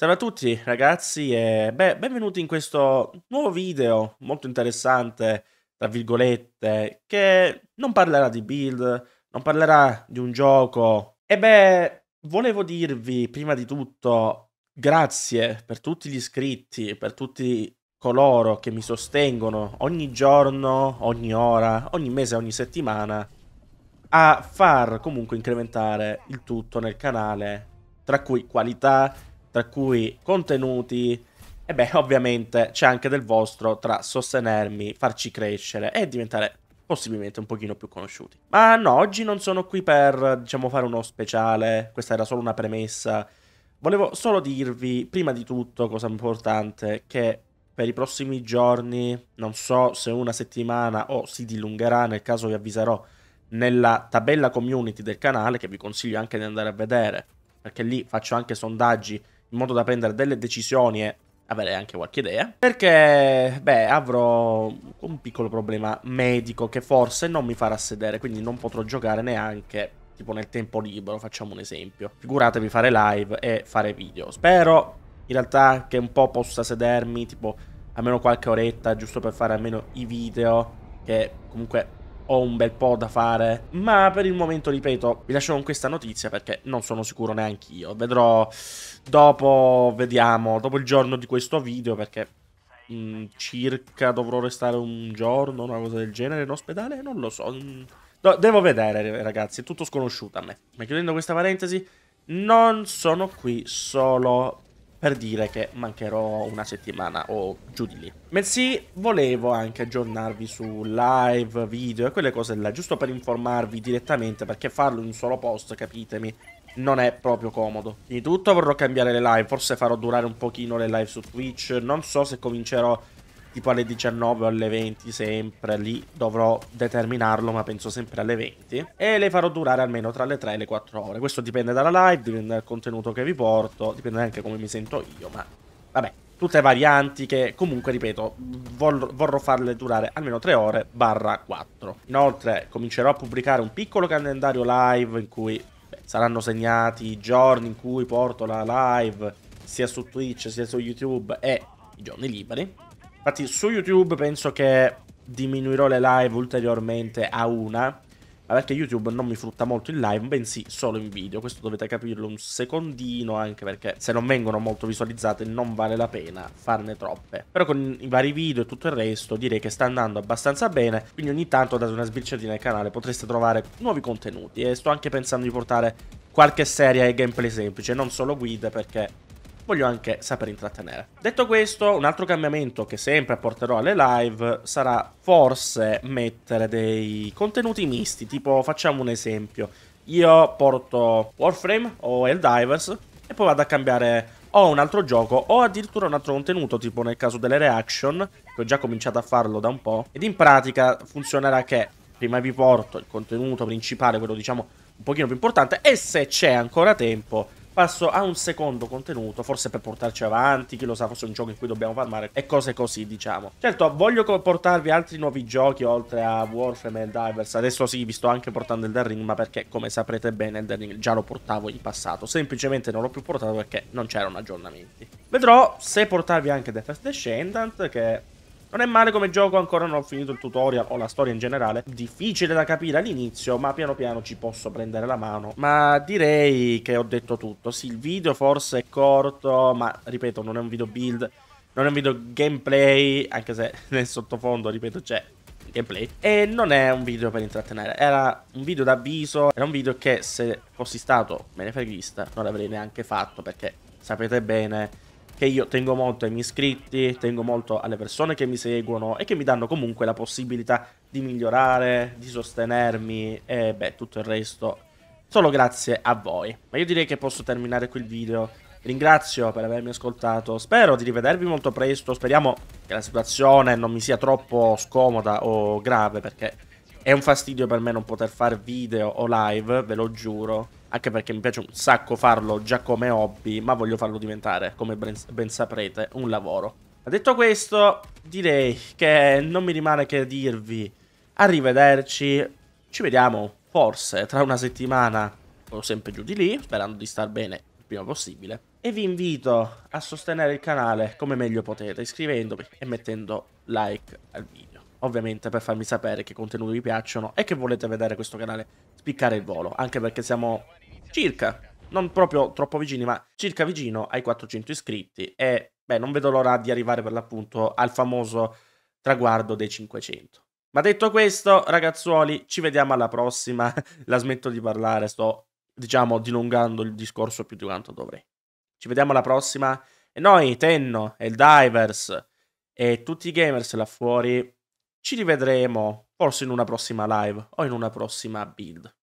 Salve a tutti ragazzi e beh, benvenuti in questo nuovo video molto interessante, tra virgolette, che non parlerà di build, non parlerà di un gioco. E beh, volevo dirvi prima di tutto grazie per tutti gli iscritti, per tutti coloro che mi sostengono ogni giorno, ogni ora, ogni mese, ogni settimana a far comunque incrementare il tutto nel canale, tra cui qualità tra cui contenuti, e beh, ovviamente c'è anche del vostro tra sostenermi, farci crescere e diventare possibilmente un pochino più conosciuti. Ma no, oggi non sono qui per, diciamo, fare uno speciale, questa era solo una premessa. Volevo solo dirvi, prima di tutto, cosa importante, che per i prossimi giorni, non so se una settimana o si dilungherà, nel caso vi avviserò, nella tabella community del canale, che vi consiglio anche di andare a vedere, perché lì faccio anche sondaggi in modo da prendere delle decisioni e avere anche qualche idea. Perché, beh, avrò un piccolo problema medico che forse non mi farà sedere, quindi non potrò giocare neanche tipo nel tempo libero, facciamo un esempio. Figuratevi fare live e fare video. Spero in realtà che un po' possa sedermi, tipo almeno qualche oretta, giusto per fare almeno i video, che comunque ho un bel po' da fare. Ma per il momento, ripeto, vi lascio con questa notizia perché non sono sicuro neanche io. Vedrò dopo, vediamo, dopo il giorno di questo video perché mh, mm, circa dovrò restare un giorno, una cosa del genere, in ospedale, non lo so. Mm, no, devo vedere, ragazzi, è tutto sconosciuto a me. Ma chiudendo questa parentesi, non sono qui solo per dire che mancherò una settimana o giù di lì. Mezzi volevo anche aggiornarvi su live, video e quelle cose là, giusto per informarvi direttamente perché farlo in un solo post, capitemi, non è proprio comodo. Di tutto vorrò cambiare le live, forse farò durare un pochino le live su Twitch, non so se comincerò tipo alle 19 o alle 20 sempre, lì dovrò determinarlo ma penso sempre alle 20 e le farò durare almeno tra le 3 e le 4 ore, questo dipende dalla live, dipende dal contenuto che vi porto, dipende anche come mi sento io ma vabbè. Tutte varianti che comunque, ripeto, vor vorrò farle durare almeno 3 ore barra 4. Inoltre comincerò a pubblicare un piccolo calendario live in cui beh, saranno segnati i giorni in cui porto la live sia su Twitch sia su YouTube e i giorni liberi. Infatti su YouTube penso che diminuirò le live ulteriormente a una, ma perché YouTube non mi frutta molto in live, bensì solo in video. Questo dovete capirlo un secondino, anche perché se non vengono molto visualizzate non vale la pena farne troppe. Però con i vari video e tutto il resto direi che sta andando abbastanza bene, quindi ogni tanto date una sbirciatina al canale, potreste trovare nuovi contenuti e sto anche pensando di portare qualche serie e gameplay semplice, non solo guide perché voglio anche saper intrattenere. Detto questo, un altro cambiamento che sempre porterò alle live sarà forse mettere dei contenuti misti, tipo facciamo un esempio. Io porto Warframe o Helldivers e poi vado a cambiare o un altro gioco o addirittura un altro contenuto, tipo nel caso delle reaction, che ho già cominciato a farlo da un po'. Ed in pratica funzionerà che prima vi porto il contenuto principale, quello diciamo un pochino più importante, e se c'è ancora tempo passo a un secondo contenuto, forse per portarci avanti, chi lo sa, forse un gioco in cui dobbiamo farmare e cose così, diciamo. Certo, voglio portarvi altri nuovi giochi oltre a Warframe e Divers. Adesso sì, vi sto anche portando il The Ring, ma perché come saprete bene il The Ring già lo portavo in passato, semplicemente non l'ho più portato perché non c'erano aggiornamenti. Vedrò se portarvi anche The First Descendant che non è male come gioco, ancora non ho finito il tutorial o la storia in generale. Difficile da capire all'inizio, ma piano piano ci posso prendere la mano. Ma direi che ho detto tutto. Sì, il video forse è corto, ma ripeto, non è un video build, non è un video gameplay, anche se nel sottofondo, ripeto, c'è gameplay e non è un video per intrattenere era un video d'avviso era un video che se fossi stato me ne menefreghista non l'avrei neanche fatto perché sapete bene che io tengo molto ai miei iscritti, tengo molto alle persone che mi seguono e che mi danno comunque la possibilità di migliorare, di sostenermi e beh, tutto il resto solo grazie a voi. Ma io direi che posso terminare qui il video. Ringrazio per avermi ascoltato, spero di rivedervi molto presto, speriamo che la situazione non mi sia troppo scomoda o grave perché è un fastidio per me non poter fare video o live, ve lo giuro anche perché mi piace un sacco farlo già come hobby, ma voglio farlo diventare, come ben, ben saprete, un lavoro. Detto questo, direi che non mi rimane che dirvi arrivederci, ci vediamo forse tra una settimana o sempre giù di lì, sperando di star bene il prima possibile. E vi invito a sostenere il canale come meglio potete, iscrivendovi e mettendo like al video ovviamente per farmi sapere che contenuti vi piacciono e che volete vedere questo canale spiccare il volo, anche perché siamo circa, non proprio troppo vicini, ma circa vicino ai 400 iscritti e beh, non vedo l'ora di arrivare per l'appunto al famoso traguardo dei 500. Ma detto questo, ragazzuoli, ci vediamo alla prossima. La smetto di parlare, sto diciamo dilungando il discorso più di quanto dovrei. Ci vediamo alla prossima. E noi, Tenno e il Divers e tutti i gamers là fuori ci rivedremo forse in una prossima live o in una prossima build.